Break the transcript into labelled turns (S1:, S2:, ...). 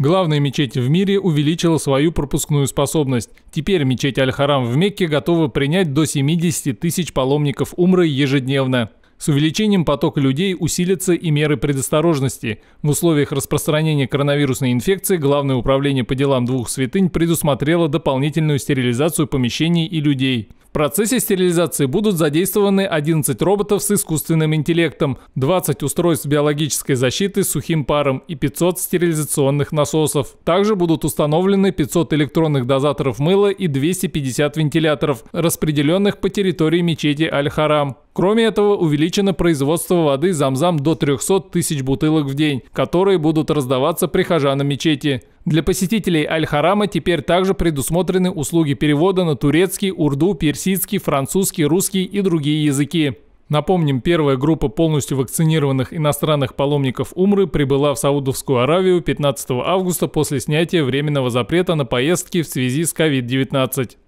S1: Главная мечеть в мире увеличила свою пропускную способность. Теперь мечеть Аль-Харам в Мекке готова принять до 70 тысяч паломников Умры ежедневно. С увеличением потока людей усилятся и меры предосторожности. В условиях распространения коронавирусной инфекции Главное управление по делам двух святынь предусмотрело дополнительную стерилизацию помещений и людей. В процессе стерилизации будут задействованы 11 роботов с искусственным интеллектом, 20 устройств биологической защиты с сухим паром и 500 стерилизационных насосов. Также будут установлены 500 электронных дозаторов мыла и 250 вентиляторов, распределенных по территории мечети Аль-Харам. Кроме этого, увеличено производство воды замзам до 300 тысяч бутылок в день, которые будут раздаваться прихожанам мечети. Для посетителей Аль-Харама теперь также предусмотрены услуги перевода на турецкий, урду, персидский, французский, русский и другие языки. Напомним, первая группа полностью вакцинированных иностранных паломников Умры прибыла в Саудовскую Аравию 15 августа после снятия временного запрета на поездки в связи с COVID-19.